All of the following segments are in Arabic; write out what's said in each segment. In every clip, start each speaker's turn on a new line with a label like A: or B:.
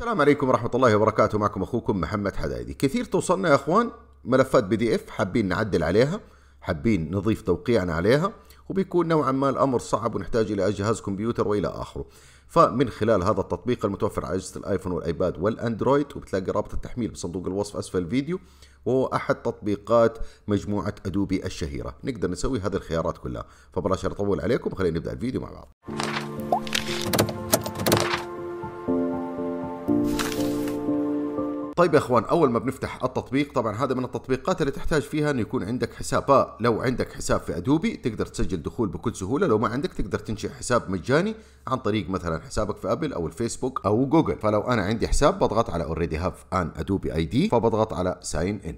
A: السلام عليكم ورحمة الله وبركاته معكم أخوكم محمد حدايدي كثير توصلنا يا أخوان ملفات بي دي اف حابين نعدل عليها حابين نضيف توقيعنا عليها وبيكون نوعا ما الأمر صعب ونحتاج إلى جهاز كمبيوتر وإلى آخره فمن خلال هذا التطبيق المتوفر على أجهزة الآيفون والآيباد والأندرويد وبتلاقي رابط التحميل بصندوق الوصف أسفل الفيديو وهو أحد تطبيقات مجموعة أدوبي الشهيرة نقدر نسوي هذه الخيارات كلها فبلاش أطول عليكم خلينا نبدأ الفيديو مع بعض طيب يا اخوان اول ما بنفتح التطبيق طبعا هذا من التطبيقات اللي تحتاج فيها انه يكون عندك حساب فلو آه، عندك حساب في ادوبي تقدر تسجل دخول بكل سهوله لو ما عندك تقدر تنشئ حساب مجاني عن طريق مثلا حسابك في ابل او الفيسبوك او جوجل فلو انا عندي حساب بضغط على اوريدي هاف ان ادوبي اي دي فبضغط على ساين ان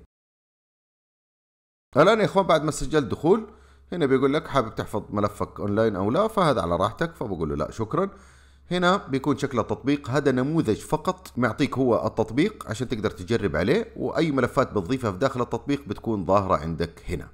A: الان يا اخوان بعد ما سجلت دخول هنا بيقول لك حابب تحفظ ملفك اونلاين او لا فهذا على راحتك فبقول له لا شكرا هنا بيكون شكل التطبيق هذا نموذج فقط معطيك هو التطبيق عشان تقدر تجرب عليه واي ملفات بتضيفها في داخل التطبيق بتكون ظاهره عندك هنا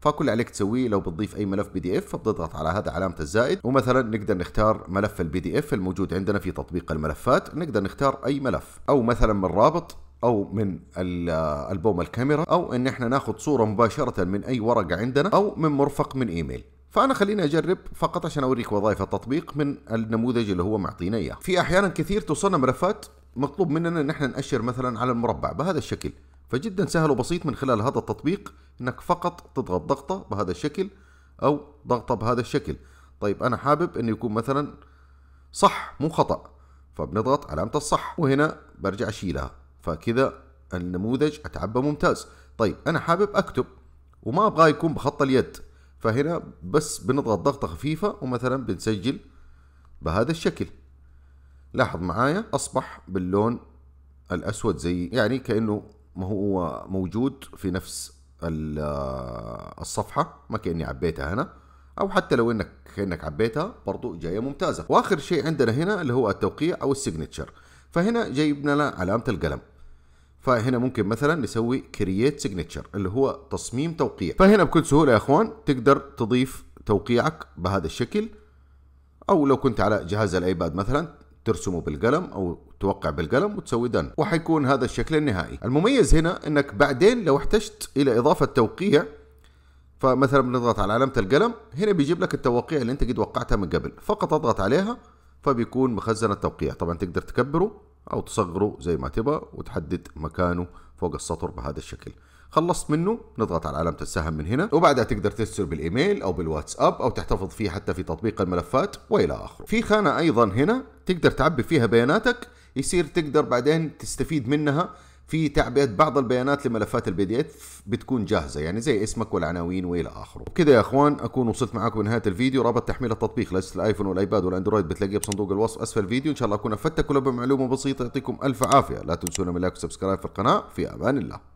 A: فكل عليك تسويه لو بتضيف اي ملف بي دي اف بتضغط على هذا علامه الزائد ومثلا نقدر نختار ملف البي دي اف الموجود عندنا في تطبيق الملفات نقدر نختار اي ملف او مثلا من رابط او من آه، البوم الكاميرا او ان احنا ناخذ صوره مباشره من اي ورقه عندنا او من مرفق من ايميل فانا خليني اجرب فقط عشان اوريك وظائف التطبيق من النموذج اللي هو معطينا اياه في احيانا كثير توصلنا ملفات مطلوب مننا ان احنا ناشر مثلا على المربع بهذا الشكل فجدا سهل وبسيط من خلال هذا التطبيق انك فقط تضغط ضغطه بهذا الشكل او ضغطه بهذا الشكل طيب انا حابب انه يكون مثلا صح مو خطا فبنضغط علامه الصح وهنا برجع اشيلها فكذا النموذج اتعبى ممتاز طيب انا حابب اكتب وما ابغاه يكون بخط اليد فهنا بس بنضغط ضغطة خفيفة ومثلا بنسجل بهذا الشكل لاحظ معايا أصبح باللون الأسود زي يعني كأنه ما هو موجود في نفس آه، الصفحة ما كأني عبيتها هنا أو حتى لو إنك كأنك عبيتها برضو جاية ممتازة وآخر شيء عندنا هنا اللي هو التوقيع أو السيجنتشر فهنا جايبنا علامة القلم فهنا ممكن مثلا نسوي كرييت سيجنتشر اللي هو تصميم توقيع فهنا بكل سهوله يا اخوان تقدر تضيف توقيعك بهذا الشكل او لو كنت على جهاز الايباد مثلا ترسمه بالقلم او توقع بالقلم وتسوي دن وحيكون هذا الشكل النهائي المميز هنا انك بعدين لو احتجت الى اضافه توقيع فمثلا بنضغط على علامه القلم هنا بيجيب لك التوقيع اللي انت قد وقعتها من قبل فقط اضغط عليها فبيكون مخزن التوقيع طبعا تقدر تكبره او تصغره زي ما تبغى وتحدد مكانه فوق السطر بهذا الشكل خلصت منه نضغط على علامة السهم من هنا وبعدها تقدر ترسل بالايميل او بالواتساب او تحتفظ فيه حتى في تطبيق الملفات والى اخره في خانة ايضا هنا تقدر تعبي فيها بياناتك يصير تقدر بعدين تستفيد منها في تعبئه بعض البيانات لملفات البي دي اف بتكون جاهزه يعني زي اسمك والعناوين والى اخره وكذا يا اخوان اكون وصلت معاكم نهايه الفيديو رابط تحميل التطبيق لاجهزه الايفون والايباد والاندرويد بتلاقيه بصندوق الوصف اسفل الفيديو ان شاء الله اكون افدتكم بمعلومه بسيطه يعطيكم الف عافيه لا تنسونا من لايك وسبسكرايب في القناه في امان الله